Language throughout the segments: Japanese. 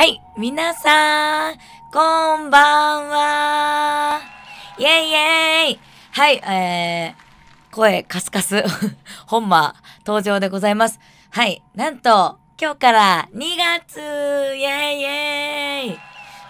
はい、皆さん、こんばんは。イェイイェイ。はい、えー、声カスカス、本間登場でございます。はい、なんと、今日から2月、イェイイェイ。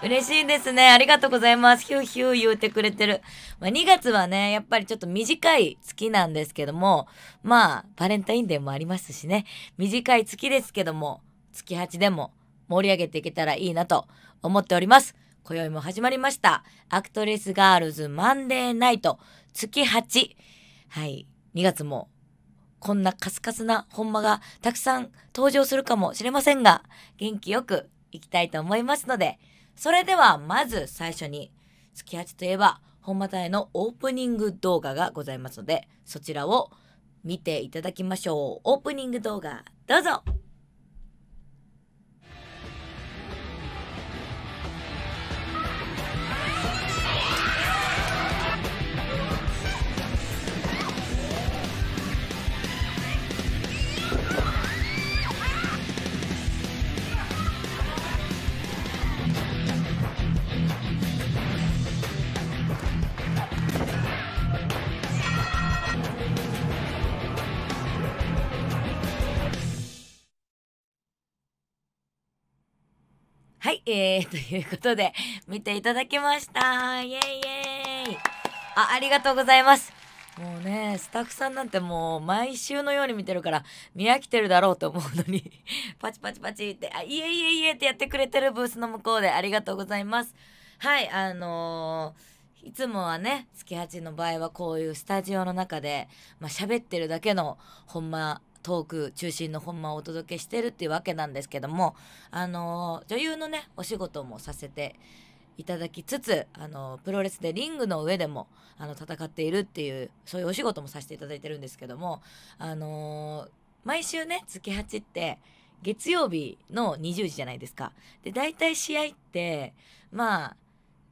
嬉しいですね。ありがとうございます。ヒューヒュー言うてくれてる。まあ、2月はね、やっぱりちょっと短い月なんですけども、まあ、バレンタインデーもありますしね、短い月ですけども、月8でも、盛り上げていけたらいいなと思っております。今宵も始まりました。アクトレスガールズマンデーナイト月8。はい。2月もこんなカスカスな本間がたくさん登場するかもしれませんが、元気よくいきたいと思いますので、それではまず最初に、月8といえば本間隊のオープニング動画がございますので、そちらを見ていただきましょう。オープニング動画、どうぞはい、えー、ということで、見ていただきました。イェイイェイ。あ、ありがとうございます。もうね、スタッフさんなんてもう毎週のように見てるから見飽きてるだろうと思うのに パチパチパチって、あ、いえいえいえってやってくれてるブースの向こうでありがとうございます。はい、あのー、いつもはね、月8の場合はこういうスタジオの中で、まあ、喋ってるだけの、ほんま、トーク中心の本間をお届けしてるっていうわけなんですけどもあの女優のねお仕事もさせていただきつつあのプロレスでリングの上でもあの戦っているっていうそういうお仕事もさせていただいてるんですけどもあの毎週ね月8って月曜日の20時じゃないですか。で大体試合ってまあ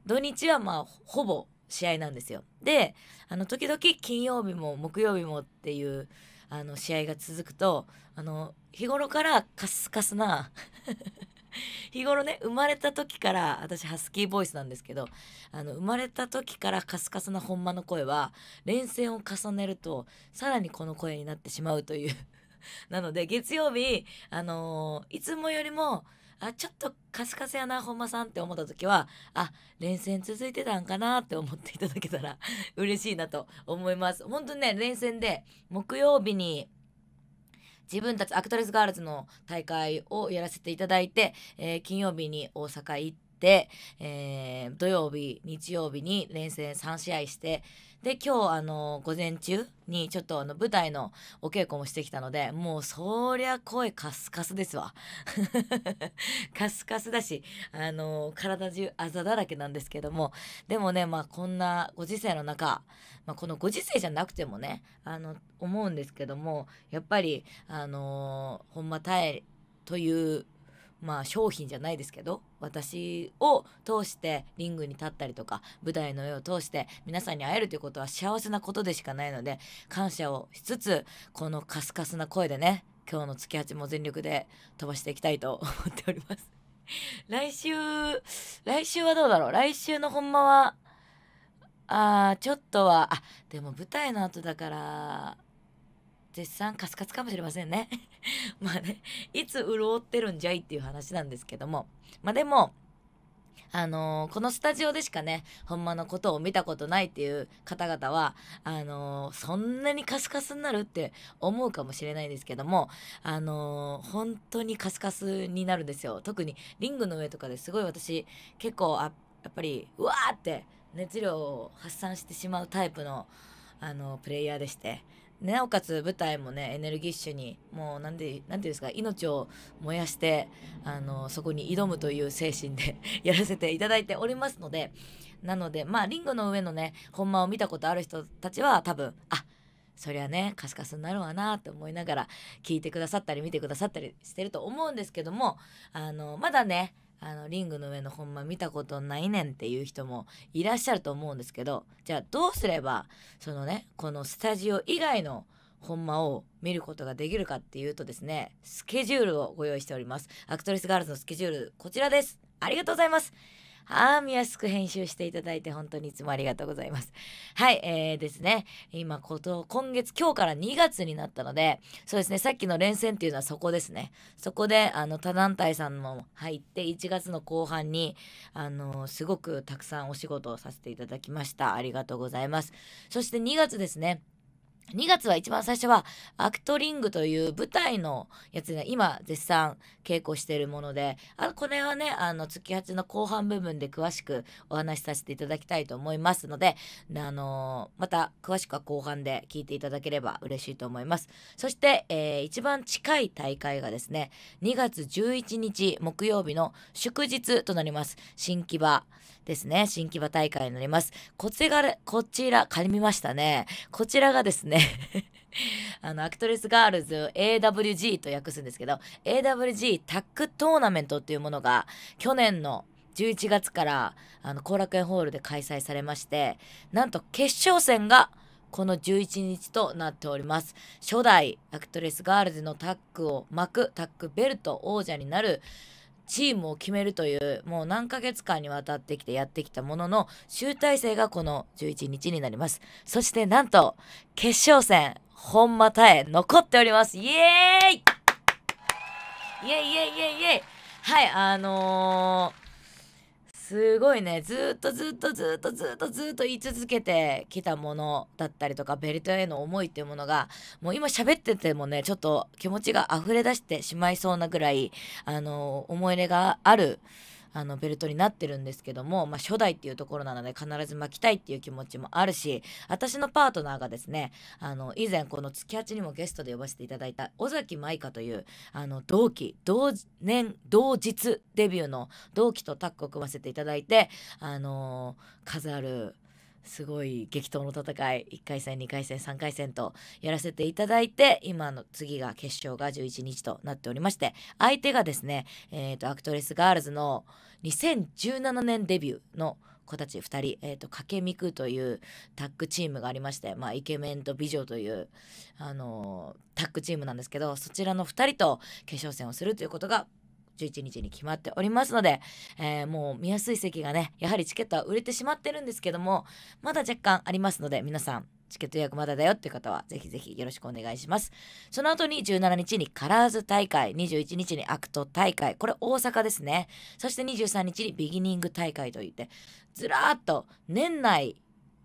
土日はまあほぼ試合なんですよ。であの時々金曜日も木曜日もっていうあの試合が続くとあの日頃からカスカスな 日頃ね生まれた時から私ハスキーボイスなんですけどあの生まれた時からカスカスな本間の声は連戦を重ねるとさらにこの声になってしまうという なので月曜日あのー、いつもよりもあちょっとカスカスやな本間さんって思った時はあ連戦続いてたんかなって思っていただけたら 嬉しいなと思います本当にね連戦で木曜日に自分たちアクトレスガールズの大会をやらせていただいて、えー、金曜日に大阪行って、えー、土曜日日曜日に連戦3試合してで今日あの午前中にちょっとあの舞台のお稽古もしてきたのでもうそりゃ声カスカスですわ カスカスだしあの体中あざだらけなんですけどもでもねまあこんなご時世の中、まあ、このご時世じゃなくてもねあの思うんですけどもやっぱりあのほんま耐えというまあ商品じゃないですけど私を通してリングに立ったりとか舞台の絵を通して皆さんに会えるということは幸せなことでしかないので感謝をしつつこのカスカスな声でね今日の月8も全力で飛ばしていきたいと思っております。来週来週はどうだろう来週のほんまはあーちょっとはあでも舞台の後だから絶賛カスカスかもしれませんね。まあね、いつ潤ってるんじゃいっていう話なんですけども。まあでも、あのー、このスタジオでしかね、ほんまのことを見たことないっていう方々は、あのー、そんなにカスカスになるって思うかもしれないですけども、あのー、本当にカスカスになるんですよ。特にリングの上とかですごい私、結構あ、やっぱり、うわーって熱量を発散してしまうタイプの、あのプレイヤーでして。なおかつ舞台もねエネルギッシュにもう何て言うんですか命を燃やしてあのそこに挑むという精神で やらせていただいておりますのでなのでまあリングの上のね本間を見たことある人たちは多分あそりゃねカスカスになるわなと思いながら聞いてくださったり見てくださったりしてると思うんですけどもあのまだねあのリングの上のほんま見たことないねんっていう人もいらっしゃると思うんですけどじゃあどうすればそのねこのスタジオ以外のほんまを見ることができるかっていうとですねスケジュールをご用意しておりますアクトリスガールズのスケジュールこちらですありがとうございますあー見やすく編集していただいて本当にいつもありがとうございます。はい、えー、ですね今こと今月今日から2月になったのでそうですねさっきの連戦っていうのはそこですねそこであの他団体さんも入って1月の後半にあのすごくたくさんお仕事をさせていただきましたありがとうございますそして2月ですね2月は一番最初はアクトリングという舞台のやつが今絶賛稽古しているものであこれはねあの月8の後半部分で詳しくお話しさせていただきたいと思いますので、あのまた詳しくは後半で聞いていただければ嬉しいと思いますそして、えー、一番近い大会がですね2月11日木曜日の祝日となります新木場ですね新木場大会になりますこちらこちらかりみましたねこちらがですね あの、アクトレスガールズ AWG と訳すんですけど、AWG タックトーナメントっていうものが、去年の11月から、後楽園ホールで開催されまして、なんと決勝戦が、この11日となっております。初代アクトレスガールズのタッグを巻く、タッグベルト王者になる、チームを決めるというもう何ヶ月間にわたってきてやってきたものの集大成がこの11日になりますそしてなんと決勝戦本間対残っておりますイエーイイエイイエイイエイイエイはいあのーすごいねずっとずっとずっとずっとずっと言い続けてきたものだったりとかベルトへの思いっていうものがもう今喋っててもねちょっと気持ちが溢れ出してしまいそうなぐらいあの思い入れがあるあのベルトになってるんですけども、まあ、初代っていうところなので必ず巻きたいっていう気持ちもあるし私のパートナーがですねあの以前この「月八」にもゲストで呼ばせていただいた尾崎舞香というあの同期同年同日デビューの同期とタッグを組ませていただいてあの飾るすごい激闘の戦い1回戦2回戦3回戦とやらせていただいて今の次が決勝が11日となっておりまして相手がですね、えーと、アクトレスガールズの2017年デビューの子たち2人、えーと、とかけみくというタッグチームがありまして、まあ、イケメンと美女という、あのー、タッグチームなんですけどそちらの2人と決勝戦をするということが11日に決まっておりますので、えー、もう見やすい席がねやはりチケットは売れてしまってるんですけどもまだ若干ありますので皆さんチケット予約まだだよっていう方は、ぜひぜひよろしくお願いします。その後に17日にカラーズ大会、21日にアクト大会、これ大阪ですね。そして23日にビギニング大会といって、ずらーっと年内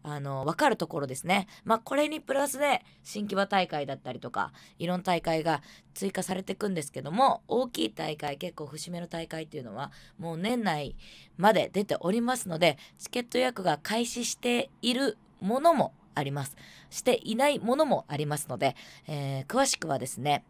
あの、わかるところですね。まあ、これにプラスで、新木場大会だったりとか、いろんな大会が追加されていくんですけども、大きい大会、結構節目の大会っていうのは、もう年内まで出ておりますので、チケット予約が開始しているものもあります。していないものもありますので、えー、詳しくはですね、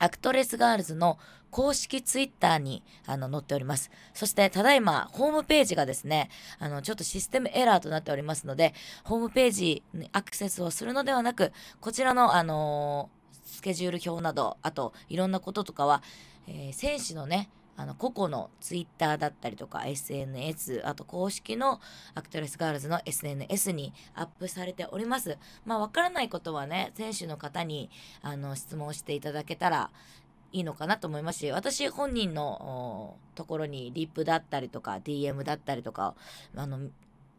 アクトレスガールズの公式ツイッターにあの載っております。そして、ただいま、ホームページがですね、あの、ちょっとシステムエラーとなっておりますので、ホームページにアクセスをするのではなく、こちらの、あのー、スケジュール表など、あと、いろんなこととかは、えー、選手のね、あの個々のツイッターだったりとか SNS あと公式のアクトレスガールズの SNS にアップされておりますまあ分からないことはね選手の方にあの質問していただけたらいいのかなと思いますし私本人のところにリップだったりとか DM だったりとかあの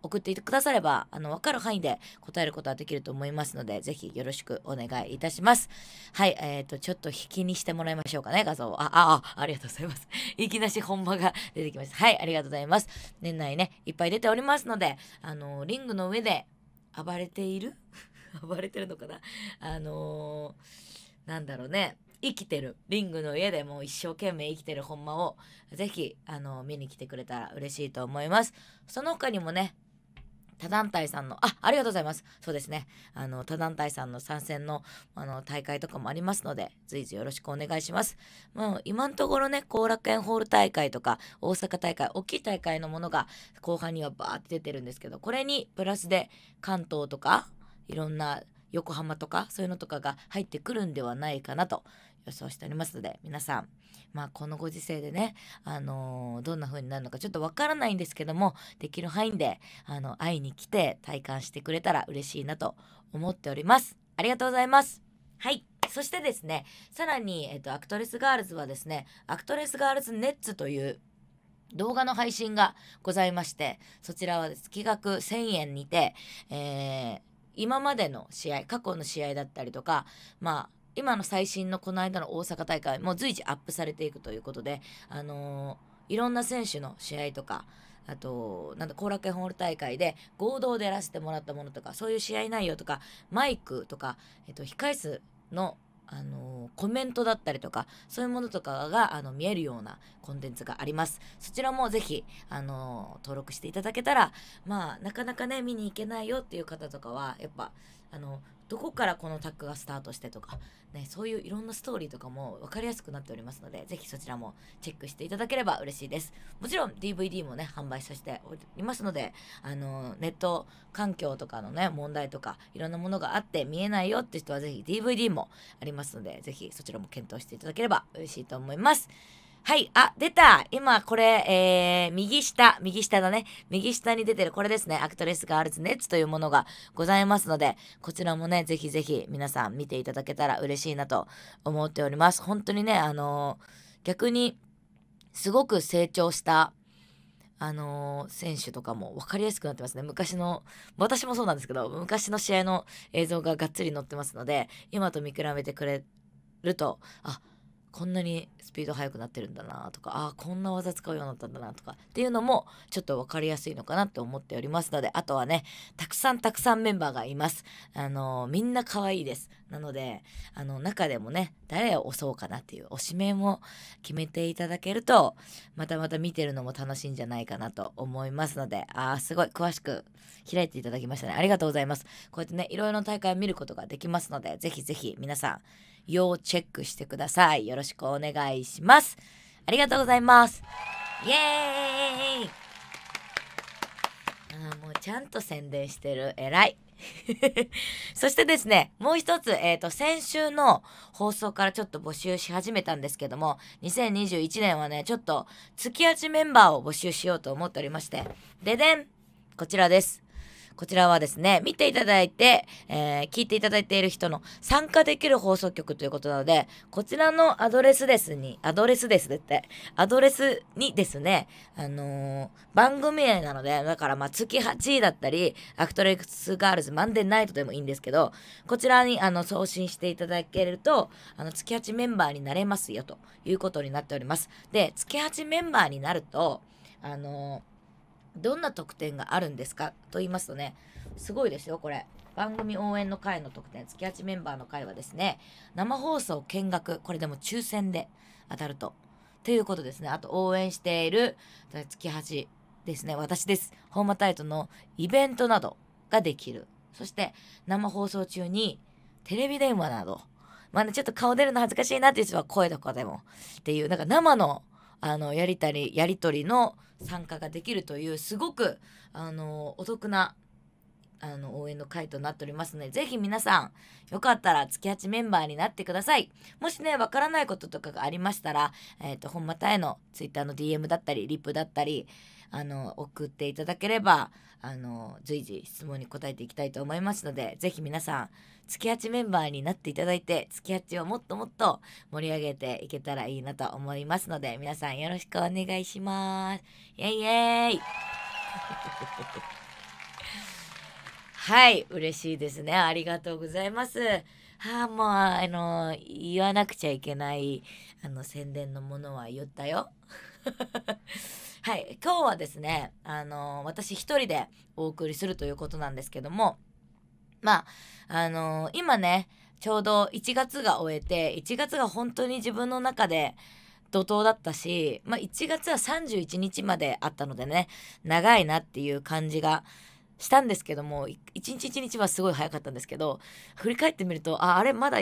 送ってくだされば、あの、わかる範囲で答えることはできると思いますので、ぜひよろしくお願いいたします。はい、えっ、ー、と、ちょっと引きにしてもらいましょうかね、画像を。あ、あ、あ、ありがとうございます。いきなし本場が出てきました。はい、ありがとうございます。年内ね、いっぱい出ておりますので、あの、リングの上で暴れている 暴れてるのかなあのー、なんだろうね。生きてるリングの家でもう一生懸命生きてるほんまをぜひあの見に来てくれたら嬉しいと思いますその他にもね他団体さんのあありがとうございますそうですねあの他団体さんの参戦のあの大会とかもありますので随時よろしくお願いしますもう今のところね後楽園ホール大会とか大阪大会大きい大会のものが後半にはバーって出てるんですけどこれにプラスで関東とかいろんな横浜とかそういうのとかが入ってくるんではないかなと予想しておりますので皆さん、まあ、このご時世でね、あのー、どんな風になるのかちょっとわからないんですけどもできる範囲であの会いに来て体感してくれたら嬉しいなと思っております。ありがとうございます。はい。そしてですね、さらに、えっと、アクトレスガールズはですね、アクトレスガールズネッツという動画の配信がございまして、そちらは月額1000円にて、えー今までの試合過去の試合だったりとかまあ今の最新のこの間の大阪大会も随時アップされていくということで、あのー、いろんな選手の試合とかあとだ後楽園ホール大会で合同でやらせてもらったものとかそういう試合内容とかマイクとか、えっと、控え室のあのコメントだったりとかそういうものとかがあの見えるようなコンテンツがありますそちらもぜひあの登録していただけたらまあなかなかね見に行けないよっていう方とかはやっぱあのどこからこのタックがスタートしてとか、ね、そういういろんなストーリーとかも分かりやすくなっておりますので、ぜひそちらもチェックしていただければ嬉しいです。もちろん DVD もね、販売させておりますので、あの、ネット環境とかのね、問題とか、いろんなものがあって見えないよって人はぜひ DVD もありますので、ぜひそちらも検討していただければ嬉しいと思います。はい、あ、出た今、これ、えー、右下、右下だね。右下に出てる、これですね。アクトレスガールズネッツというものがございますので、こちらもね、ぜひぜひ皆さん見ていただけたら嬉しいなと思っております。本当にね、あのー、逆に、すごく成長したあのー、選手とかも分かりやすくなってますね。昔の、私もそうなんですけど、昔の試合の映像ががっつり載ってますので、今と見比べてくれると、あ、こんなにスピード速くなってるんだなとかああこんな技使うようになったんだなとかっていうのもちょっと分かりやすいのかなって思っておりますのであとはねたくさんたくさんメンバーがいますあのみんな可愛いですなのであの中でもね誰を押そうかなっていう推し名も決めていただけるとまたまた見てるのも楽しいんじゃないかなと思いますのでああすごい詳しく開いていただきましたねありがとうございますこうやってねいろいろな大会を見ることができますのでぜひぜひ皆さん要チェックしてください。よろしくお願いします。ありがとうございます。イエーイあもうちゃんと宣伝してる。偉い。そしてですね、もう一つ、えっ、ー、と、先週の放送からちょっと募集し始めたんですけども、2021年はね、ちょっと、月八メンバーを募集しようと思っておりまして、ででんこちらです。こちらはですね、見ていただいて、えー、聞いていただいている人の参加できる放送局ということなので、こちらのアドレスですに、アドレスですって、アドレスにですね、あのー、番組名なので、だからまあ月8位だったり、アクトレックスガールズマンデーナイトでもいいんですけど、こちらにあの送信していただけると、あの月8メンバーになれますよということになっております。で、月8メンバーになると、あのーどんな特典があるんですかと言いますとね、すごいですよ、これ。番組応援の会の特典、月8メンバーの会はですね、生放送見学、これでも抽選で当たると。ということですね。あと応援している月8ですね、私です。ホームタイトのイベントなどができる。そして生放送中にテレビ電話など。まあね、ちょっと顔出るの恥ずかしいなっていう人は声とかでも。っていう、なんか生の、あの、やりたり、やりとりの参加ができるというすごくあのお得なあの応援の回となっておりますので、ぜひ皆さん、よかったら月8メンバーになってください。もしね、わからないこととかがありましたら、えっ、ー、と、本たへの Twitter の DM だったり、リップだったり、あの送っていただければあの随時質問に答えていきたいと思いますので是非皆さん月八メンバーになっていただいて月八をもっともっと盛り上げていけたらいいなと思いますので皆さんよろしくお願いしますイエイイエイ はい嬉しいですねありがとうございますはあもうあの言わなくちゃいけないあの宣伝のものは言ったよ はい、今日はですね、あのー、私一人でお送りするということなんですけども、まあ、あのー、今ね、ちょうど1月が終えて、1月が本当に自分の中で怒涛だったし、まあ、1月は31日まであったのでね、長いなっていう感じがしたんですけども、1日1日はすごい早かったんですけど、振り返ってみると、あ、あれまだ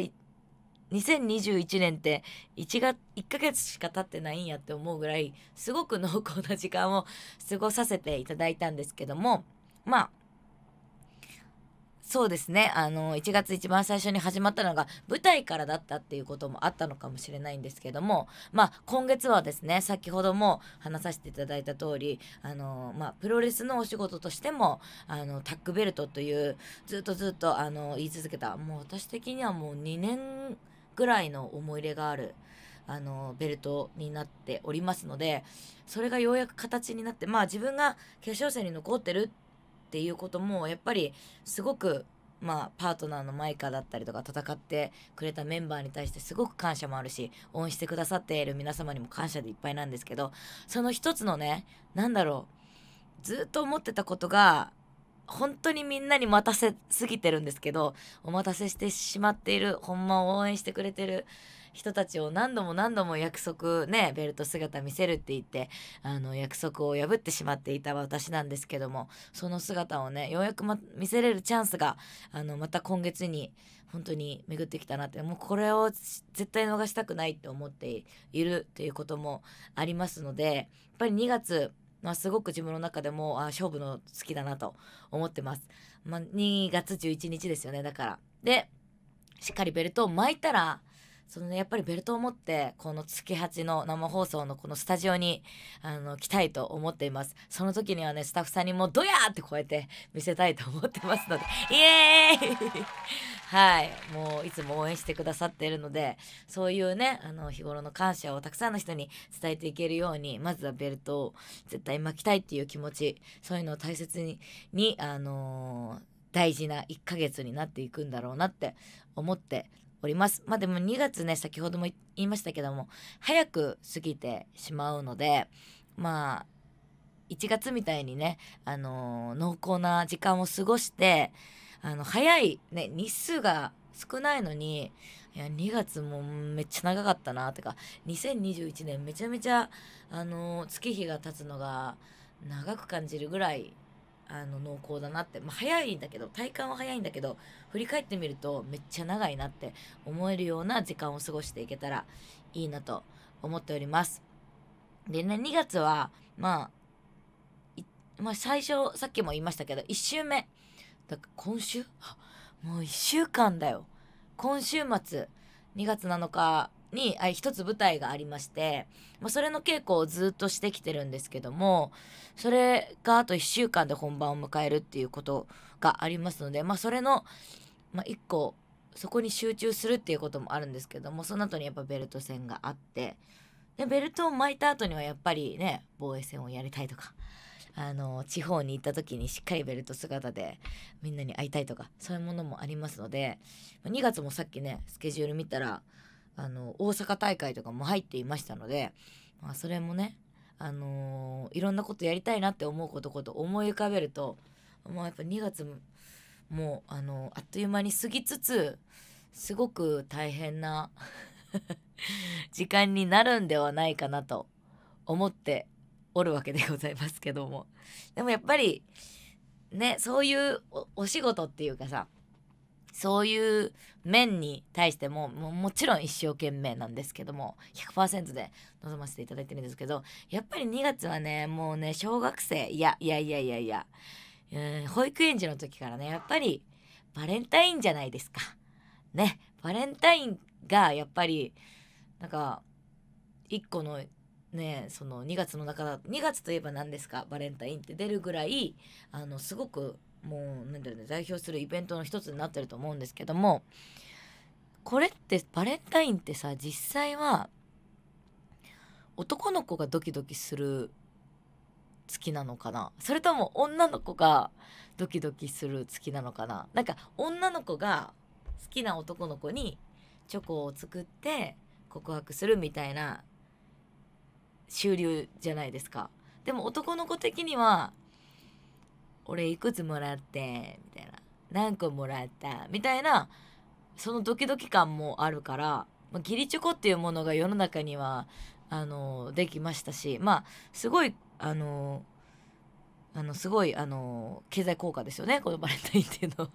2021年って1月1ヶ月しか経ってないんやって思うぐらいすごく濃厚な時間を過ごさせていただいたんですけどもまあそうですねあの1月一番最初に始まったのが舞台からだったっていうこともあったのかもしれないんですけどもまあ今月はですね先ほども話させていただいた通りあのまあ、プロレスのお仕事としてもあのタックベルトというずっとずっとあの言い続けたもう私的にはもう2年ぐらいの思い入れがあるあのベルトになっておりますのでそれがようやく形になってまあ自分が決勝戦に残ってるっていうこともやっぱりすごくまあ、パートナーのマイカだったりとか戦ってくれたメンバーに対してすごく感謝もあるし応援してくださっている皆様にも感謝でいっぱいなんですけどその一つのね何だろうずっと思ってたことが本当にみんなに待たせすぎてるんですけど、お待たせしてしまっている、ほんま応援してくれてる人たちを何度も何度も約束ね、ベルト姿見せるって言って、あの、約束を破ってしまっていた私なんですけども、その姿をね、ようやく、ま、見せれるチャンスが、あの、また今月に、本当に巡ってきたなって、もうこれを絶対逃したくないって思っているということもありますので、やっぱり2月、のはすごく自分の中でもあ勝負の好きだなと思ってます。まあ、2月11日ですよねだから。でしっかりベルトを巻いたらそのやっぱりベルトを持ってこの月八の生放送のこのスタジオにあの来たいと思っていますその時にはねスタッフさんにもドヤーってこうやって見せたいと思ってますので イエーイ はいもういつも応援してくださっているのでそういうねあの日頃の感謝をたくさんの人に伝えていけるようにまずはベルトを絶対巻きたいっていう気持ちそういうのを大切ににあのー大事な1ヶ月になっていくんだろうなって思っております。まあでも2月ね、先ほども言いましたけども、早く過ぎてしまうので、まあ、1月みたいにね、あのー、濃厚な時間を過ごして、あの、早い、ね、日数が少ないのに、いや、2月もめっちゃ長かったな、とか、2021年めちゃめちゃ、あのー、月日が経つのが長く感じるぐらいあの濃厚だなって、まあ、早いんだけど体感は早いんだけど振り返ってみるとめっちゃ長いなって思えるような時間を過ごしていけたらいいなと思っております。でね2月は、まあ、まあ最初さっきも言いましたけど1週目だから今週もう1週間だよ今週末2月7日に一つ舞台がありまして、まあ、それの稽古をずっとしてきてるんですけどもそれがあと1週間で本番を迎えるっていうことがありますので、まあ、それの、ま1、あ、個そこに集中するっていうこともあるんですけどもその後にやっぱベルト戦があってでベルトを巻いた後にはやっぱりね防衛戦をやりたいとか。あの地方に行った時にしっかりベルト姿でみんなに会いたいとかそういうものもありますので2月もさっきねスケジュール見たらあの大阪大会とかも入っていましたので、まあ、それもね、あのー、いろんなことやりたいなって思うことこと思い浮かべると、まあ、やっぱ2月もう、あのー、あっという間に過ぎつつすごく大変な 時間になるんではないかなと思っておるわけでございますけどもでもやっぱりねそういうお仕事っていうかさそういう面に対してももちろん一生懸命なんですけども100%で臨ませていただいてるんですけどやっぱり2月はねもうね小学生いやいやいやいやいや、うー、保育園児の時からねやっぱりバレンタインじゃないですか。ねバレンタインがやっぱりなんか1個のねその2月の中だ2月といえば何ですかバレンタインって出るぐらいあのすごくもうなんだろう、ね、代表するイベントの一つになってると思うんですけどもこれってバレンタインってさ実際は男の子がドキドキする月なのかなそれとも女の子がドキドキする月なのかななんか女の子が好きな男の子にチョコを作って告白するみたいな終了じゃないですか。でも男の子的には俺いくつもらってみたいな何個もらったみたいなそのドキドキ感もあるから、まあ、義チョコっていうものが世の中にはあのできましたしまあすごいあのあのすごいあの経済効果ですよねこのバレンタインっていうのは。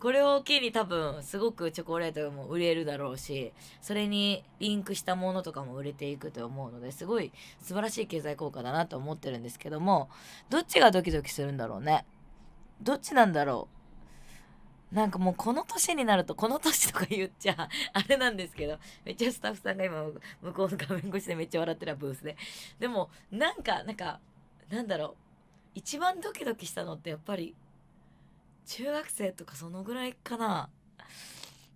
これを機に多分すごくチョコレートも売れるだろうしそれにリンクしたものとかも売れていくと思うのですごい素晴らしい経済効果だなと思ってるんですけどもどっちがドキドキするんだろうねどっちなんだろうなんかもうこの年になるとこの年とか言っちゃあれなんですけどめっちゃスタッフさんが今向こうの画面越しでめっちゃ笑ってるブースででもなんかなんかなんだろう一番ドキドキしたのってやっぱり中学生とかそのぐらいかな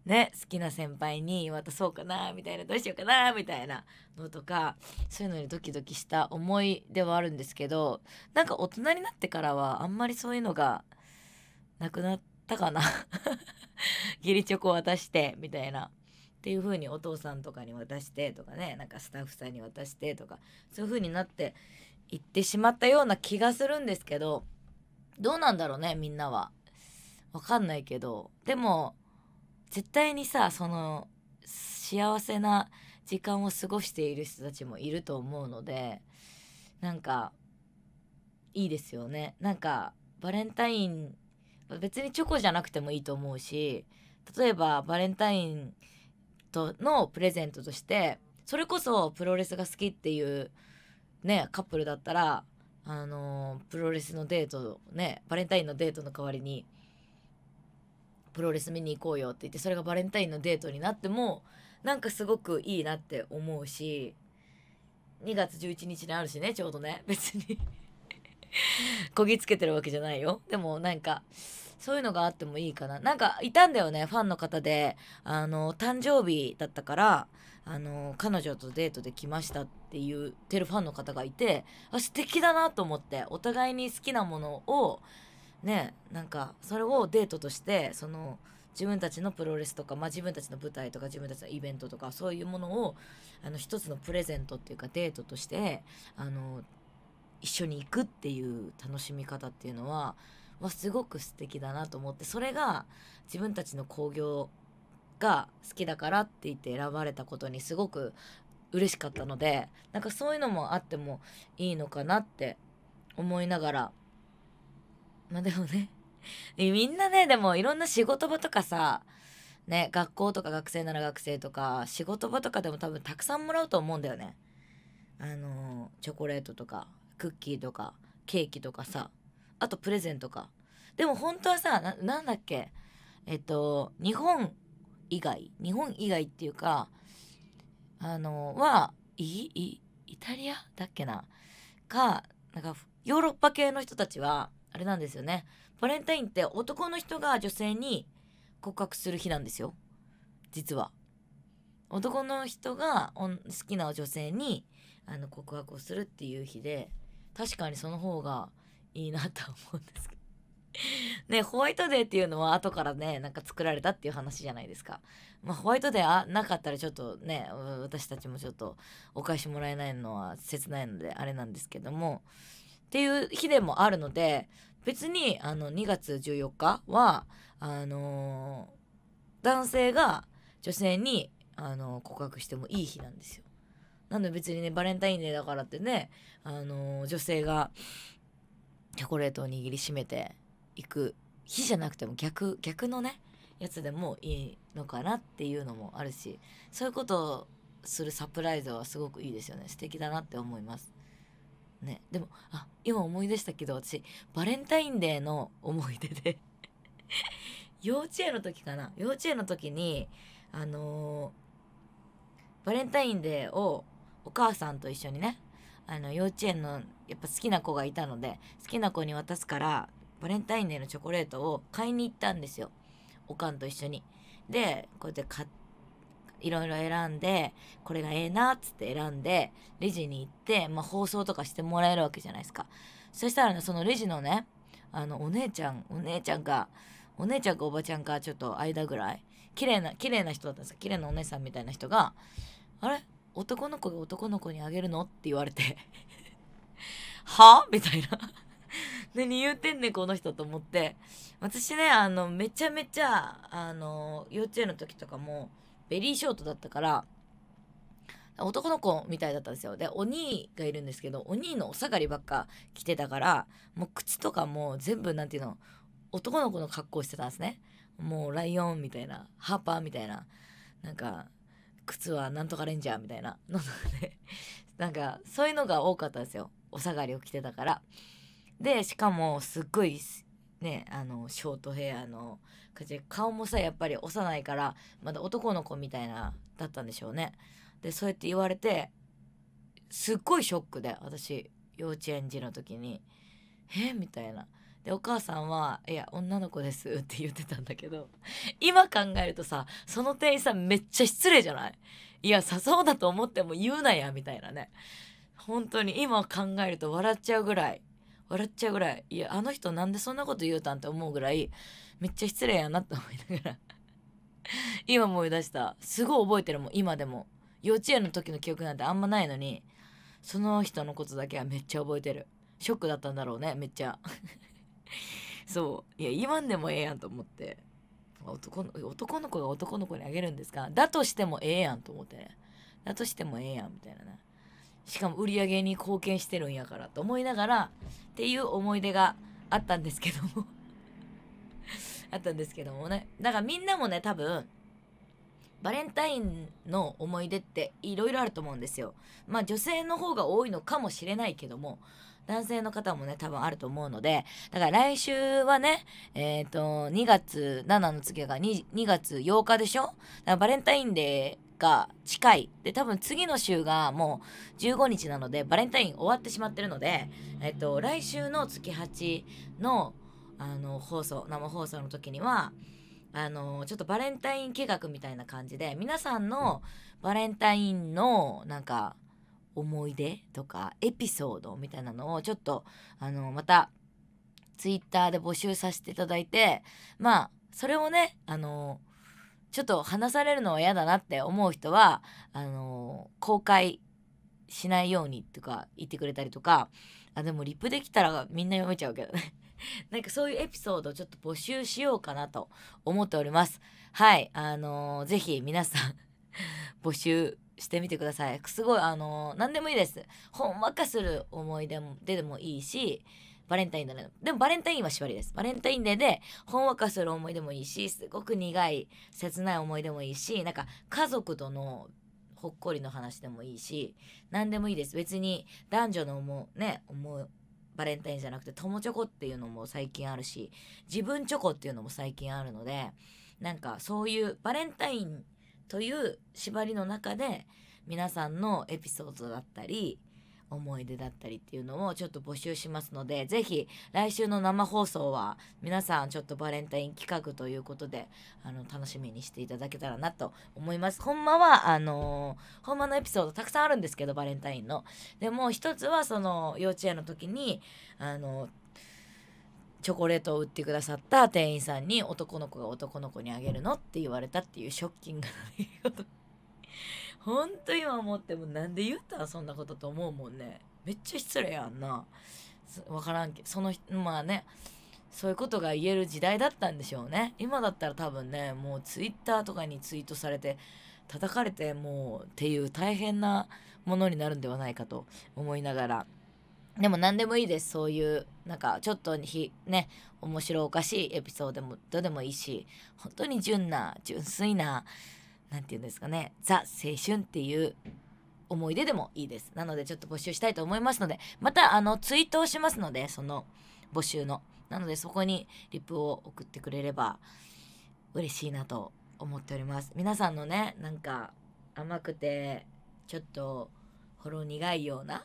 ね好きな先輩に渡そうかなみたいなどうしようかなみたいなのとかそういうのにドキドキした思いではあるんですけどなんか大人になってからはあんまりそういうのがなくなったかな 義理チョコ渡してみたいなっていう風にお父さんとかに渡してとかねなんかスタッフさんに渡してとかそういう風になっていってしまったような気がするんですけどどうなんだろうねみんなは。わかんないけどでも絶対にさその幸せな時間を過ごしている人たちもいると思うのでなんかいいですよねなんかバレンタイン別にチョコじゃなくてもいいと思うし例えばバレンタインとのプレゼントとしてそれこそプロレスが好きっていうねカップルだったらあのプロレスのデートねバレンタインのデートの代わりにプロレス見に行こうよって言ってそれがバレンタインのデートになってもなんかすごくいいなって思うし2月11日にあるしねちょうどね別に こぎつけてるわけじゃないよでもなんかそういうのがあってもいいかななんかいたんだよねファンの方であの誕生日だったからあの彼女とデートで来ましたって言ってるファンの方がいてあ素敵だなと思ってお互いに好きなものをねなんかそれをデートとしてその自分たちのプロレスとか、まあ、自分たちの舞台とか自分たちのイベントとかそういうものをあの一つのプレゼントっていうかデートとしてあの一緒に行くっていう楽しみ方っていうのははすごく素敵だなと思ってそれが自分たちの興行が好きだからって言って選ばれたことにすごく嬉しかったのでなんかそういうのもあってもいいのかなって思いながらまあでもね みんなね、でもいろんな仕事場とかさ、ね、学校とか学生なら学生とか、仕事場とかでも多分たくさんもらうと思うんだよね。あの、チョコレートとか、クッキーとか、ケーキとかさ、あとプレゼントか。でも本当はさ、な、なんだっけ、えっと、日本以外、日本以外っていうか、あの、は、イイタリアだっけなか、なんか、ヨーロッパ系の人たちは、あれなんですよねバレンタインって男の人が女性に告白する日なんですよ実は男の人が好きな女性にあの告白をするっていう日で確かにその方がいいなとは思うんですけど ねホワイトデーっていうのは後からねなんか作られたっていう話じゃないですか、まあ、ホワイトデーあなかったらちょっとね私たちもちょっとお返しもらえないのは切ないのであれなんですけどもっていう日でもあるので別にあの2月14日はあのー、男性が女性に、あのー、告白してもいい日なんですよ。なんで別にねバレンタインデーだからってね、あのー、女性がチョコレートを握りしめていく日じゃなくても逆逆のねやつでもいいのかなっていうのもあるしそういうことをするサプライズはすごくいいですよね素敵だなって思います。ねでもあ今思い出したけど私バレンタインデーの思い出で 幼稚園の時かな幼稚園の時にあのー、バレンタインデーをお母さんと一緒にねあの幼稚園のやっぱ好きな子がいたので好きな子に渡すからバレンタインデーのチョコレートを買いに行ったんですよおかんと一緒に。でこうやって買っていろいろ選んでこれがええなっつって選んでレジに行って、まあ、放送とかしてもらえるわけじゃないですかそしたらねそのレジのねあのお姉ちゃんお姉ちゃんがお姉ちゃんかおばちゃんかちょっと間ぐらい綺麗な綺麗な人だったんですよ綺麗なお姉さんみたいな人が「あれ男の子が男の子にあげるの?」って言われて はみたいな 何言うてんねんこの人と思って私ねあのめちゃめちゃあの幼稚園の時とかもベリーショートだったから男の子みたいだったんですよでお兄がいるんですけどお兄のお下がりばっか着てたからもう靴とかも全部何て言うの男の子の格好してたんですねもうライオンみたいなハーパーみたいななんか靴はなんとかレンジャーみたいなのでなんかそういうのが多かったんですよお下がりを着てたからでしかもすっごいねあのショートヘアの顔もさやっぱり幼いからまだ男の子みたいなだったんでしょうねでそうやって言われてすっごいショックで私幼稚園児の時に「えみたいな。でお母さんは「いや女の子です」って言ってたんだけど今考えるとさその店員さんめっちゃ失礼じゃないいやさそうだと思っても言うなやみたいなね本当に今考えると笑っちゃうぐらい笑っちゃうぐらいいやあの人なんでそんなこと言うたんって思うぐらいめっちゃ失礼やなって思いながら 今思い出したすごい覚えてるもん今でも幼稚園の時の記憶なんてあんまないのにその人のことだけはめっちゃ覚えてるショックだったんだろうねめっちゃ そういや言わんでもええやんと思って男の男の子が男の子にあげるんですかだとしてもええやんと思ってねだとしてもええやんみたいなねしかも売り上げに貢献してるんやからと思いながらっていう思い出があったんですけども あったんですけどもねだからみんなもね多分バレンタインの思い出っていろいろあると思うんですよまあ女性の方が多いのかもしれないけども男性の方もね多分あると思うのでだから来週はねえっ、ー、と2月7の次が 2, 2月8日でしょだからバレンタインデーが近い。で、多分次の週がもう15日なので、バレンタイン終わってしまってるので、えっと、来週の月8の、あの、放送、生放送の時には、あの、ちょっとバレンタイン計画みたいな感じで、皆さんのバレンタインの、なんか、思い出とか、エピソードみたいなのを、ちょっと、あの、また、ツイッターで募集させていただいて、まあ、それをね、あのちょっと話されるのは嫌だなって思う人はあの公開しないようにとか言ってくれたりとかあでもリプできたらみんな読めちゃうけどね なんかそういうエピソードちょっと募集しようかなと思っておりますはいあのー、ぜひ皆さん 募集してみてくださいすごいあのー、何でもいいですほんわかする思い出でもいいしバレンタインデーでもバレンタインは縛りですバレンタインデーでほんわかする思い出もいいしすごく苦い切ない思い出もいいしなんか家族とのほっこりの話でもいいし何でもいいです別に男女の思うね思うバレンタインじゃなくて友チョコっていうのも最近あるし自分チョコっていうのも最近あるのでなんかそういうバレンタインという縛りの中で皆さんのエピソードだったり思い出だったりっていうのをちょっと募集しますので、ぜひ来週の生放送は皆さんちょっとバレンタイン企画ということで、あの、楽しみにしていただけたらなと思います。ほんまは、あのー、ほんまのエピソードたくさんあるんですけど、バレンタインの。でも一つはその幼稚園の時に、あのーチョコレートを売ってくださった店員さんに男の子が男の子にあげるのって言われたっていうショッキングな出来事。ほんと今思ってもなんで言ったらそんなことと思うもんね。めっちゃ失礼やんな。わからんけど、その、まあね、そういうことが言える時代だったんでしょうね。今だったら多分ね、もうツイッターとかにツイートされて、叩かれてもうっていう大変なものになるんではないかと思いながら。でも何でもいいです。そういう、なんかちょっとひ、ね、面白おかしいエピソードでも、どうでもいいし、本当に純な、純粋な、何て言うんですかねザ青春っていう思い出でもいいですなのでちょっと募集したいと思いますのでまたあのツイートをしますのでその募集のなのでそこにリプを送ってくれれば嬉しいなと思っております皆さんのねなんか甘くてちょっとほろ苦いような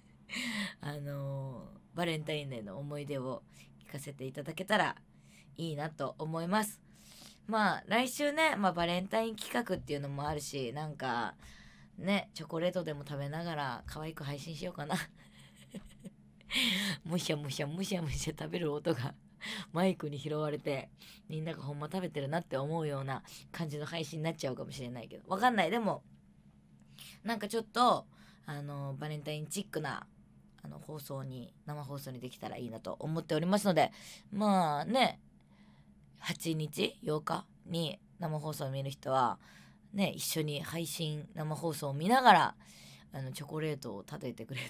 あのー、バレンタインデーの思い出を聞かせていただけたらいいなと思いますまあ来週ね、まあ、バレンタイン企画っていうのもあるしなんかねチョコレートでも食べながら可愛く配信しようかな むしゃむしゃむしゃむしゃ食べる音がマイクに拾われてみんながほんま食べてるなって思うような感じの配信になっちゃうかもしれないけどわかんないでもなんかちょっとあのバレンタインチックなあの放送に生放送にできたらいいなと思っておりますのでまあね8日8日に生放送を見る人はね一緒に配信生放送を見ながらあのチョコレートを食べてくれ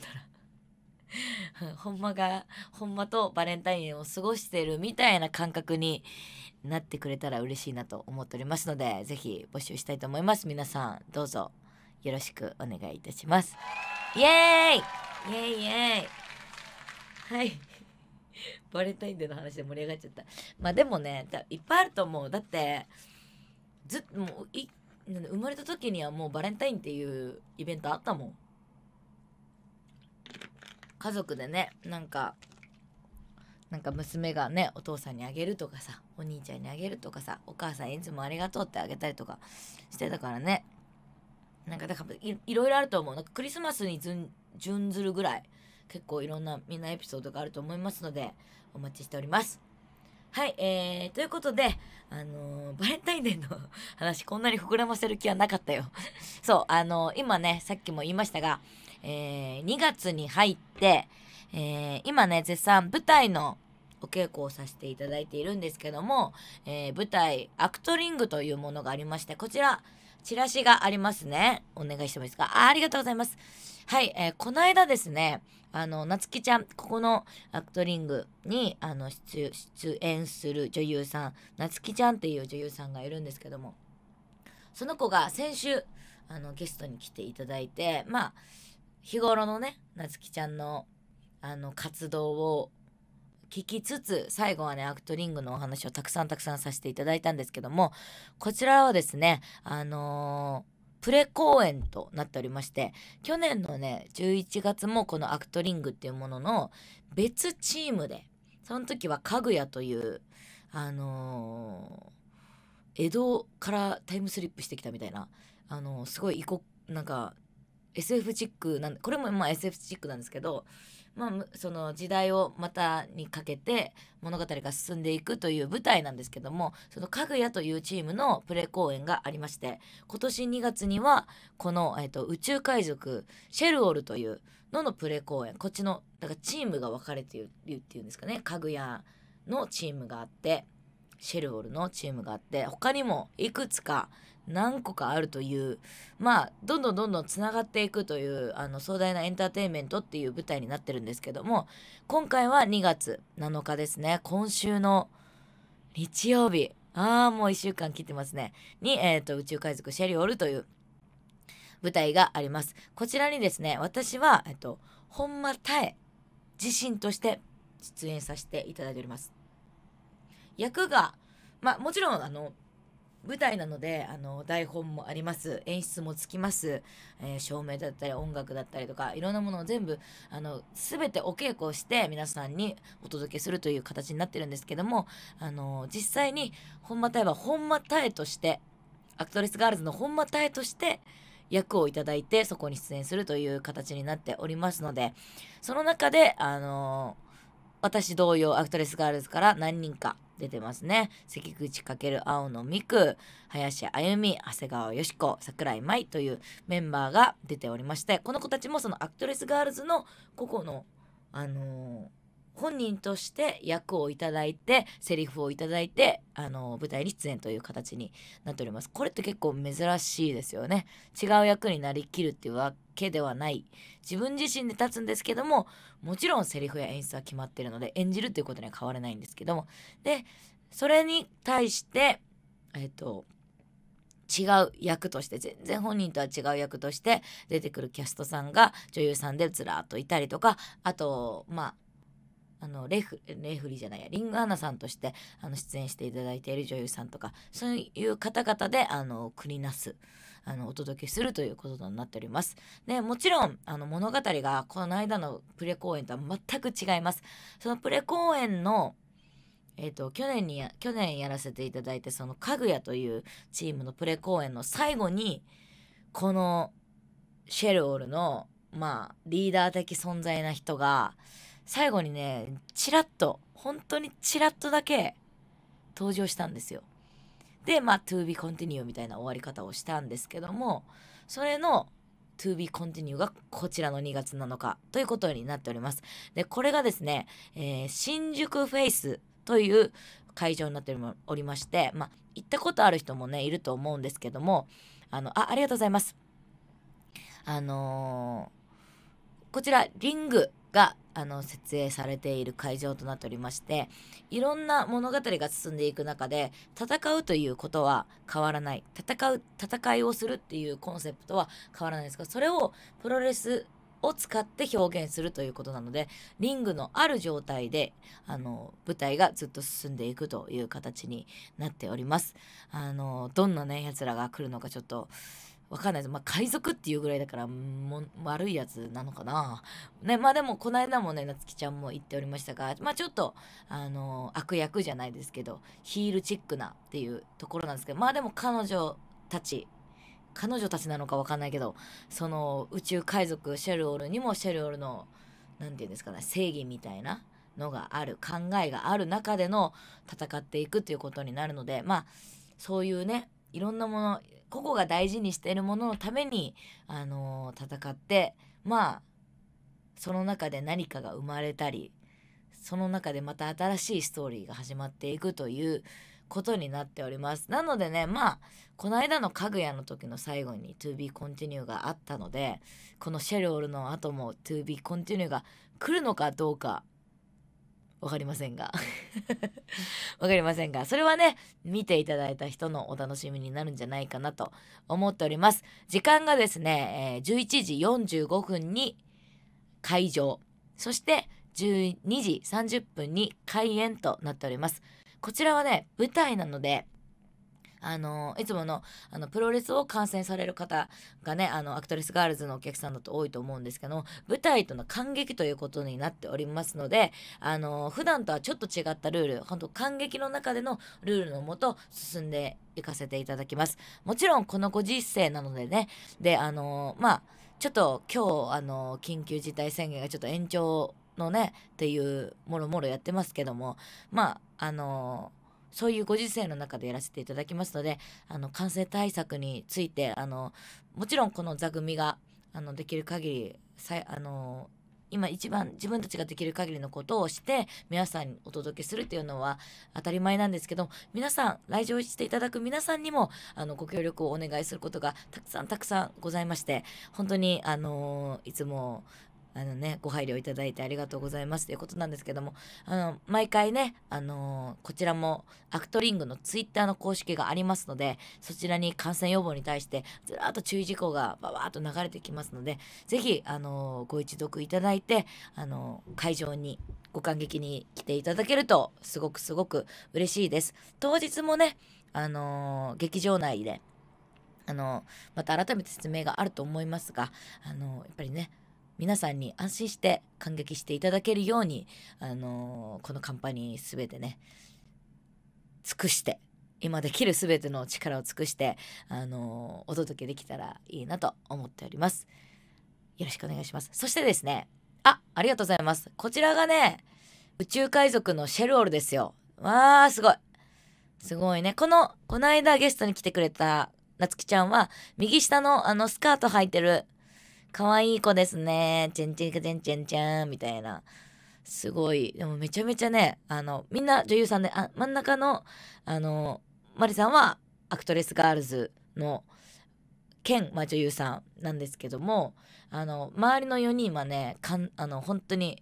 たら ほんまがほんまとバレンタインを過ごしてるみたいな感覚になってくれたら嬉しいなと思っておりますので是非募集したいと思います皆さんどうぞよろしくお願いいたしますイエーイイエイイエイはい バレンタインデーの話で盛り上がっちゃった。まあでもね、いっぱいあると思う。だって、ずっと、もうい、生まれた時にはもうバレンタインっていうイベントあったもん。家族でね、なんか、なんか娘がね、お父さんにあげるとかさ、お兄ちゃんにあげるとかさ、お母さんいつもありがとうってあげたりとかしてたからね。なんかだからいろいろあると思う。なんかクリスマスに準ずるぐらい結構いろんなみんなエピソードがあると思いますので、お待ちしております。はい、えー、ということで、あのー、バレンタインデーの話こんなに膨らませる気はなかったよ。そう、あのー、今ね、さっきも言いましたが、えー、2月に入って、えー、今ね、絶賛舞台のお稽古をさせていただいているんですけども、えー、舞台、アクトリングというものがありまして、こちら、チラシがありますね。お願いしてもいいですかあありがとうございます。はい、えー、この間ですね、あの、夏希ちゃん、ここのアクトリングに、あの、出演する女優さん、夏希ちゃんっていう女優さんがいるんですけども、その子が先週、あの、ゲストに来ていただいて、まあ、日頃のね、夏希ちゃんの、あの、活動を聞きつつ、最後はね、アクトリングのお話をたくさんたくさんさせていただいたんですけども、こちらはですね、あのープレ公演となっておりまして去年のね11月もこのアクトリングっていうものの別チームでその時はかぐやというあのー、江戸からタイムスリップしてきたみたいなあのー、すごい異国なんか SF チックなんこれもまあ SF チックなんですけどまあ、その時代をまたにかけて物語が進んでいくという舞台なんですけどもそのかぐやというチームのプレ公演がありまして今年2月にはこの、えー、と宇宙海賊シェルオルというののプレ公演こっちのだからチームが分かれているっていうんですかねかぐやのチームがあってシェルオルのチームがあって他にもいくつか何個かあるというまあどんどんどんどんつながっていくというあの壮大なエンターテインメントっていう舞台になってるんですけども今回は2月7日ですね今週の日曜日ああもう1週間切ってますねに、えーと、宇宙海賊シェリオールという舞台がありますこちらにですね私は、えっと、本間耐え自身として出演させていただいております役がまあもちろんあの舞台なのであの台本もあります演出もつきます、えー、照明だったり音楽だったりとかいろんなものを全部あの全てお稽古をして皆さんにお届けするという形になってるんですけどもあの実際に本間隊は本間隊としてアクトレスガールズの本間隊として役をいただいてそこに出演するという形になっておりますのでその中であの私同様アクトレスガールズから何人か出てますね関口かける青野美久林あゆみ長谷川よし子桜井舞というメンバーが出ておりましてこの子たちもそのアクトレスガールズの個々のあのー、本人として役をいただいてセリフをいただいて、あのー、舞台に出演という形になっておりますこれって結構珍しいですよね違う役になりきるっていうわけではない自分自身で立つんですけどももちろんセリフや演出は決まってるので演じるということには変わらないんですけどもでそれに対してえっ、と違う役として全然本人とは違う役として出てくるキャストさんが女優さんでずらっといたりとかあとまああのレフレフリーじゃないやリングアナさんとしてあの出演していただいている女優さんとかそういう方々であの繰りなすあのお届けするということになっております。でもちろんあの物語がこの間のプレ公演とは全く違います。そのプレ公演のえーと、去年に去年やらせていただいてそのかぐやというチームのプレ公演の最後にこのシェルオールの、まあ、リーダー的存在な人が最後にねちらっと本当にちらっとだけ登場したんですよ。でまあ to be continue みたいな終わり方をしたんですけどもそれの to be continue がこちらの2月7日ということになっております。で、これがですね、えー、新宿フェイスという会場になっておりまして、まあ、行ったことある人もね、いると思うんですけども、あの、あ、ありがとうございます。あのー、こちら、リングがあの設営されている会場となっておりましていろんな物語が進んでいく中で戦うということは変わらない戦う戦いをするっていうコンセプトは変わらないですがそれをプロレスを使って表現するということなのでリングのある状態であの舞台がずっと進んでいくという形になっております。あのどんなね奴らが来るのかちょっとわかんないです。まあ、海賊っていうぐらいだから、も、悪いやつなのかな。ね、まあでも、この間もね、なつきちゃんも言っておりましたが、まあちょっと、あの、悪役じゃないですけど、ヒールチックなっていうところなんですけど、まあでも彼女たち、彼女たちなのかわかんないけど、その、宇宙海賊シェルオールにもシェルオールの、何て言うんですかね、正義みたいなのがある、考えがある中での戦っていくっていうことになるので、まあ、そういうね、いろんなもの、個々が大事にしているもののために、あのー、戦ってまあその中で何かが生まれたりその中でまた新しいストーリーが始まっていくということになっておりますなのでねまあこの間のかぐやの時の最後に To be continue があったのでこのシェルオルの後も To be continue が来るのかどうかわかりませんが。わかりませんが、それはね、見ていただいた人のお楽しみになるんじゃないかなと思っております。時間がですね、え11時45分に会場、そして12時30分に開演となっております。こちらはね、舞台なので、あのいつものあのプロレスを観戦される方がねあのアクトレスガールズのお客さんだと多いと思うんですけど舞台との感激ということになっておりますのであの普段とはちょっと違ったルール本当感激の中でのルールのもと進んでいかせていただきます。もちろんこのご時世なのでねであのまあちょっと今日あの緊急事態宣言がちょっと延長のねっていうもろもろやってますけどもまああのそういうご時世の中でやらせていただきますのであの感染対策についてあのもちろんこの座組があのできる限りさあの今一番自分たちができる限りのことをして皆さんにお届けするっていうのは当たり前なんですけど皆さん来場していただく皆さんにもあのご協力をお願いすることがたくさんたくさんございまして本当にあのいつもあのね、ご配慮いただいてありがとうございますということなんですけども、あの、毎回ね、あのー、こちらもアクトリングのツイッターの公式がありますので、そちらに感染予防に対してずらっと注意事項がばばっと流れてきますので、ぜひ、あのー、ご一読いただいて、あのー、会場にご感激に来ていただけると、すごくすごく嬉しいです。当日もね、あの劇場内で、あのまた改めて説明があると思いますが、あのやっぱりね、皆さんに安心して感激していただけるように、あのー、このカンパニー全てね尽くして今できる全ての力を尽くして、あのー、お届けできたらいいなと思っておりますよろしくお願いしますそしてですねあありがとうございますこちらがね宇宙海賊のシェルオルですよわーすごいすごいねこのこの間ゲストに来てくれたなつきちゃんは右下のあのスカート履いてる可愛い子ですね。チェンチェンチェンチェンチェンみたいな。すごい。でもめちゃめちゃね、あの、みんな女優さんで、あ、真ん中の、あの、マリさんはアクトレスガールズの、兼、まあ、女優さんなんですけども、あの、周りの4人はね、かんあの本当に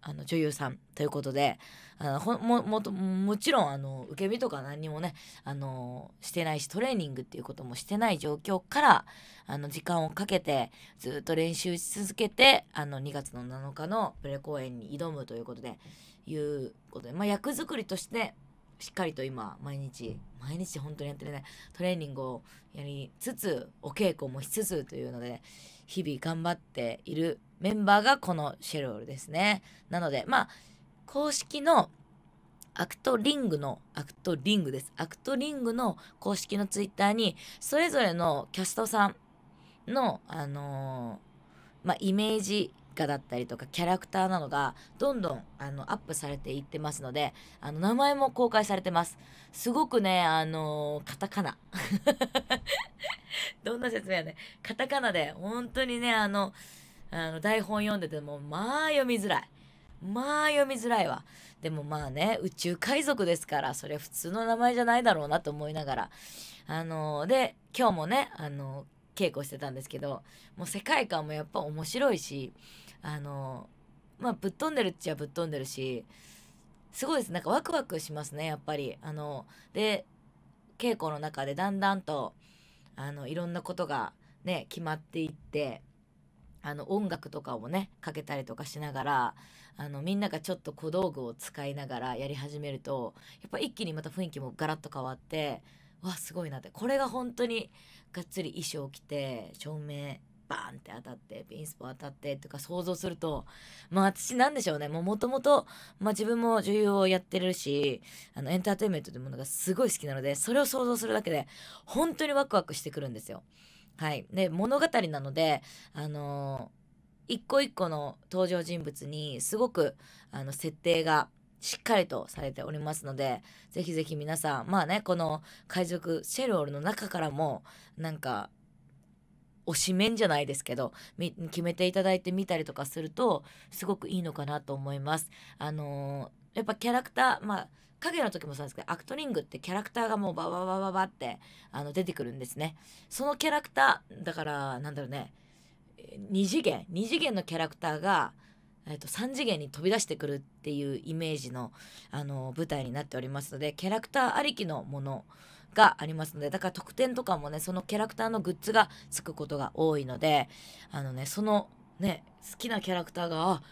あの女優さんということで、あのもももちろんあの受け身とか何にもねあのしてないしトレーニングっていうこともしてない状況からあの時間をかけてずっと練習し続けてあの2月の7日のプレ公演に挑むということでいうことで、まあ、役作りとしてしっかりと今毎日毎日本当にやってるねトレーニングをやりつつお稽古もしつつというので日々頑張っているメンバーがこのシェロールですねなのでまあ公式のアクトリングの、アクトリングです。アクトリングの公式のツイッターに、それぞれのキャストさんの、あのー、まあ、イメージ画だったりとか、キャラクターなのが、どんどん、あの、アップされていってますので、あの、名前も公開されてます。すごくね、あのー、カタカナ。どんな説明やね。カタカナで、本当にね、あの、あの台本読んでても、まあ、読みづらい。まあ読みづらいわ。でもまあね、宇宙海賊ですから、それ普通の名前じゃないだろうなと思いながら。あのー、で、今日もね、あのー、稽古してたんですけど、もう世界観もやっぱ面白いし、あのー、まあぶっ飛んでるっちゃぶっ飛んでるし、すごいです。なんかワクワクしますね、やっぱり。あの、で、稽古の中でだんだんと、あの、いろんなことがね、決まっていって、あの、音楽とかもね、かけたりとかしながら、あのみんながちょっと小道具を使いながらやり始めるとやっぱ一気にまた雰囲気もガラッと変わってわすごいなってこれが本当にがっつり衣装着て照明バーンって当たってピンスポ当たってとか想像するとまあ私なんでしょうねもともと、ま自分も女優をやってるしあのエンターテインメントというものがすごい好きなのでそれを想像するだけで本当にワクワクしてくるんですよ。はい、で物語なのであのー一個一個の登場人物にすごくあの設定がしっかりとされておりますのでぜひぜひ皆さんまあねこの海賊シェルオルの中からもなんか推しメンじゃないですけど決めていただいてみたりとかするとすごくいいのかなと思います。あのー、やっぱキャラクターまあ影の時もそうなんですけどアクトリングってキャラクターがもうバババババってあの出てくるんですね。そのキャラクターだからなんだろうね2次元2次元のキャラクターが、えー、と3次元に飛び出してくるっていうイメージのあの舞台になっておりますのでキャラクターありきのものがありますのでだから特典とかもねそのキャラクターのグッズがつくことが多いのであのねそのね好きなキャラクターが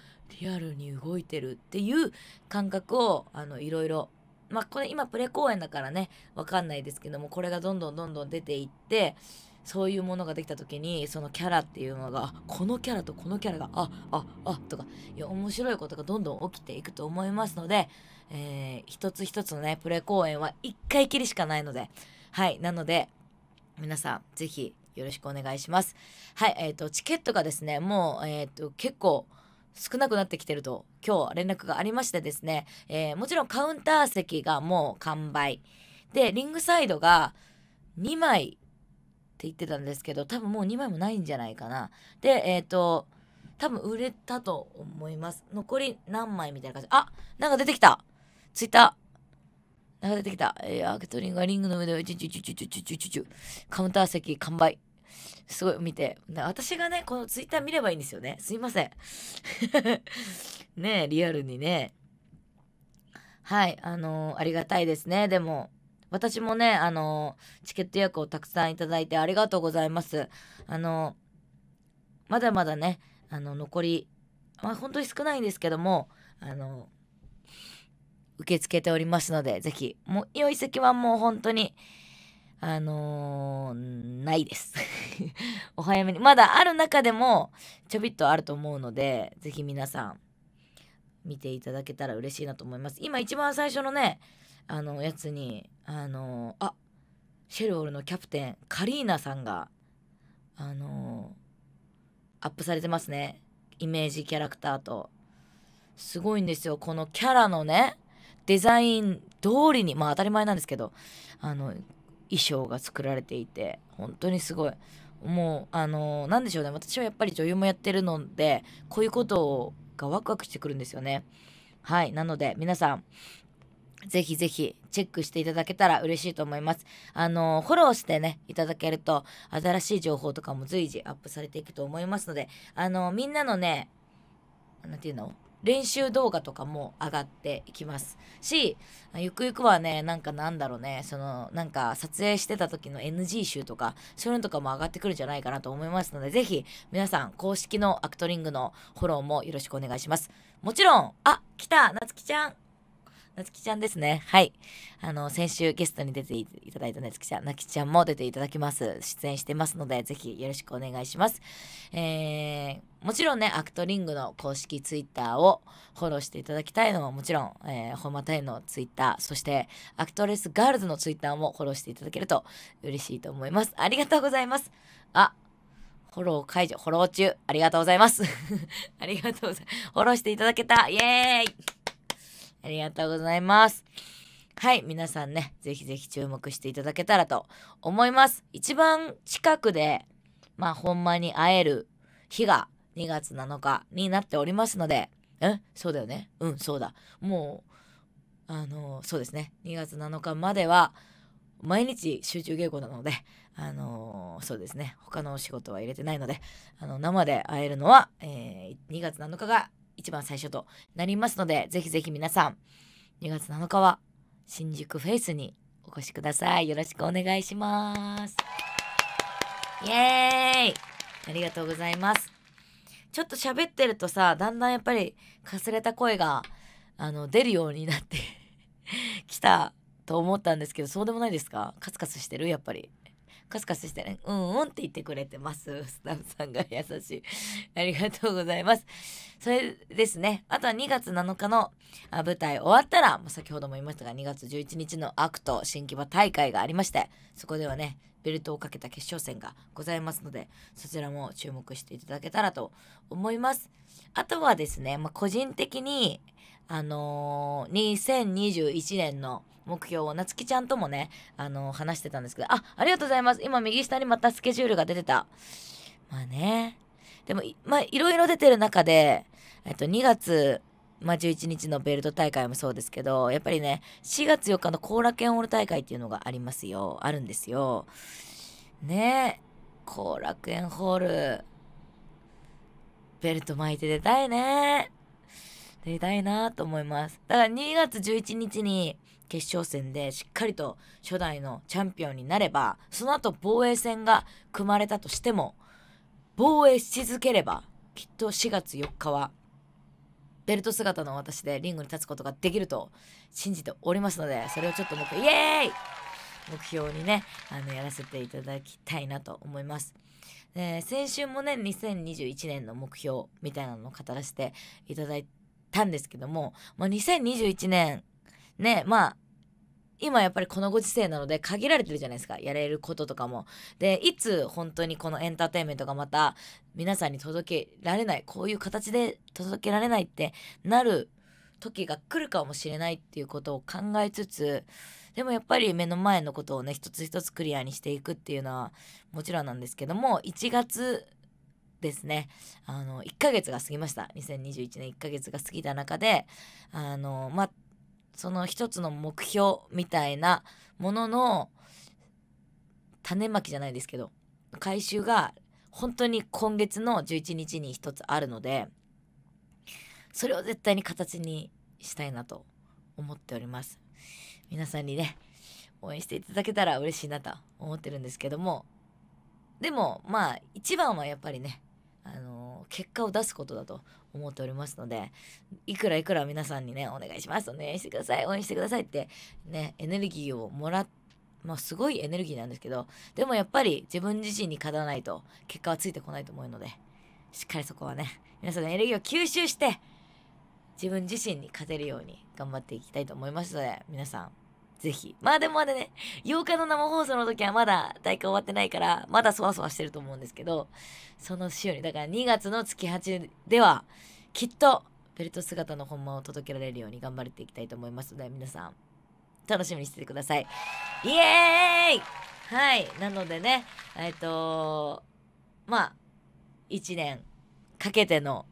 リアルに動いてるっていう感覚をあのいろいろまあこれ今プレ公演だからね分かんないですけどもこれがどんどんどんどん出ていってそういうものができた時にそのキャラっていうのがこのキャラとこのキャラがあああとかいや面白いことがどんどん起きていくと思いますので、えー、一つ一つのねプレ公演は一回きりしかないのではいなので皆さん是非よろしくお願いします。はい、えっ、ー、と、チケットがですね、もう、えっ、ー、と、結構、少なくなってきてると今日連絡がありましてですね、えー、もちろんカウンター席がもう完売でリングサイドが2枚って言ってたんですけど多分もう2枚もないんじゃないかなでえっ、ー、と多分売れたと思います残り何枚みたいな感じあなんか出てきたツイッターなんか出てきた、えー、アーケトリングがリングの上でチュチュチュチュチュチュチュチュカウンター席完売すごい見て私がねこのツイッター見ればいいんですよねすいませんねリアルにねはいあのー、ありがたいですねでも私もね、あの、チケット予約をたくさんいただいてありがとうございます。あの、まだまだね、あの、残り、まあ、本当に少ないんですけども、あの、受け付けておりますので、ぜひ、もう、良い席はもう本当に、あのー、ないです。お早めに。まだある中でも、ちょびっとあると思うので、ぜひ皆さん、見ていただけたら嬉しいなと思います。今一番最初のね、あのやつにあのあシェルオールのキャプテンカリーナさんがあのアップされてますねイメージキャラクターとすごいんですよこのキャラのねデザイン通りにまあ当たり前なんですけどあの衣装が作られていて本当にすごいもうあの何でしょうね私はやっぱり女優もやってるのでこういうことがワクワクしてくるんですよねはいなので皆さんぜひぜひチェックしていただけたら嬉しいと思います。あの、フォローしてね、いただけると、新しい情報とかも随時アップされていくと思いますので、あの、みんなのね、なんていうの練習動画とかも上がっていきますしゆくゆくはねなんかなんだろうねそのなんか撮影してた時の NG 集とかそういうのとかも上がってくるんじゃないかなと思いますのでぜひ皆さん公式のアクトリングのフォローもよろしくお願いしますもちろんあ来たなつきちゃんなつきちゃんですね。はい。あの、先週ゲストに出ていただいたなつきちゃん、なきちゃんも出ていただきます。出演してますので、ぜひよろしくお願いします。えー、もちろんね、アクトリングの公式ツイッターをフォローしていただきたいのはもちろん、えー、ホーマタイのツイッター、そしてアクトレスガールズのツイッターもフォローしていただけると嬉しいと思います。ありがとうございます。あ、フォロー解除、フォロー中、ありがとうございます。ありがとうございます。フォローしていただけた。イエーイありがとうございます。はい、皆さんね、ぜひぜひ注目していただけたらと思います。一番近くで、まあ、ほんまに会える日が2月7日になっておりますので、えそうだよね。うん、そうだ。もう、あの、そうですね。2月7日までは、毎日集中稽古なので、あのー、そうですね他のお仕事は入れてないのであの生で会えるのは、えー、2月7日が一番最初となりますので、ぜひぜひ皆さん、2月7日は新宿フェイスにお越しください。よろしくお願いします。イエーイありがとうございます。ちょっと喋ってるとさ、だんだんやっぱりかすれた声が、あの、出るようになってき たと思ったんですけど、そうでもないですかカツカツしてるやっぱり。カスカスしてね、うんうんって言ってくれてます。スタッフさんが優しい。ありがとうございます。それですね。あとは2月7日の舞台終わったら、も先ほども言いましたが、2月11日のアクト新規場大会がありまして、そこではね、ベルトをかけた決勝戦がございますので、そちらも注目していただけたらと思います。あとはですね、まあ、個人的に、あのー、2021年の目標を、なつきちゃんともね、あの、話してたんですけど、あ、ありがとうございます。今右下にまたスケジュールが出てた。まあね。でも、まあ、いろいろ出てる中で、えっと、2月、まあ、11日のベルト大会もそうですけど、やっぱりね、4月4日の後楽園オール大会っていうのがありますよ。あるんですよ。ねえ。後楽園ホール。ベルト巻いて出たいね。出たいなと思います。だから2月11日に、決勝戦でしっかりと初代のチャンピオンになれば、その後防衛戦が組まれたとしても、防衛し続ければ、きっと4月4日は、ベルト姿の私でリングに立つことができると信じておりますので、それをちょっと僕、イエーイ目標にね、あの、やらせていただきたいなと思います。え先週もね、2021年の目標みたいなのを語らせていただいたんですけども、まあ、2021年、ね、まあ、今やっぱりこのご時世なので限られてるじゃないですかやれることとかも。でいつ本当にこのエンターテインメントがまた皆さんに届けられないこういう形で届けられないってなる時が来るかもしれないっていうことを考えつつでもやっぱり目の前のことをね一つ一つクリアにしていくっていうのはもちろんなんですけども1月ですねあの1ヶ月が過ぎました2021年1ヶ月が過ぎた中であのまあその一つの目標みたいなものの種まきじゃないですけど回収が本当に今月の11日に一つあるのでそれを絶対に形にしたいなと思っております皆さんにね応援していただけたら嬉しいなと思ってるんですけどもでもまあ一番はやっぱりねあの結果を出すことだと思っておりますのでいくらいくら皆さんにねお願いしますお願いしてください応援してくださいってねエネルギーをもらってまあ、すごいエネルギーなんですけどでもやっぱり自分自身に勝たないと結果はついてこないと思うのでしっかりそこはね皆さんのエネルギーを吸収して自分自身に勝てるように頑張っていきたいと思いますので皆さんぜひ。まあでもまだね、8日の生放送の時はまだ大会終わってないから、まだそわそわしてると思うんですけど、その週に、だから2月の月8では、きっと、ベルト姿の本間を届けられるように頑張っていきたいと思いますので、皆さん、楽しみにしててください。イエーイはい。なのでね、えっ、ー、とまあ、1年かけての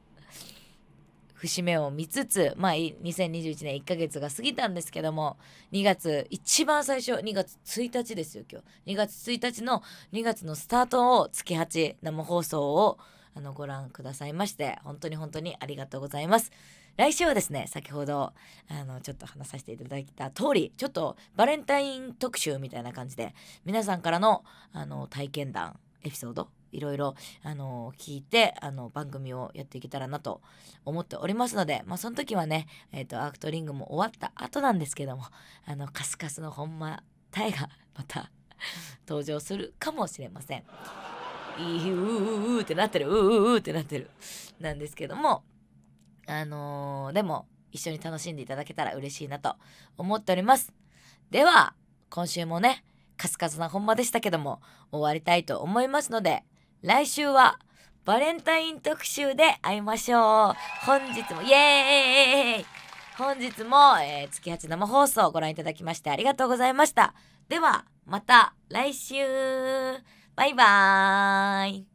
節目を見つつ、まあ、2021年1ヶ月が過ぎたんですけども、2月、一番最初、2月1日ですよ、今日。2月1日の、2月のスタートを月8生放送を、あの、ご覧くださいまして、本当に本当にありがとうございます。来週はですね、先ほど、あの、ちょっと話させていただいた通り、ちょっとバレンタイン特集みたいな感じで、皆さんからの、あの、体験談、エピソードいろいろ、あの聞いて、あの番組をやっていけたらなと思っておりますので、まあ、その時はね、えっ、ー、と、アークトリングも終わった後なんですけども、あの、カスカスの本間イがまた登場するかもしれません。いうううってなってる、うううってなってる。なんですけども、あのー、でも、一緒に楽しんでいただけたら嬉しいなと思っております。では、今週もね、カスカスな本間でしたけども、終わりたいと思いますので、来週はバレンタイン特集で会いましょう。本日も、イエーイ本日も、えー、月8生放送をご覧いただきましてありがとうございました。では、また来週バイバーイ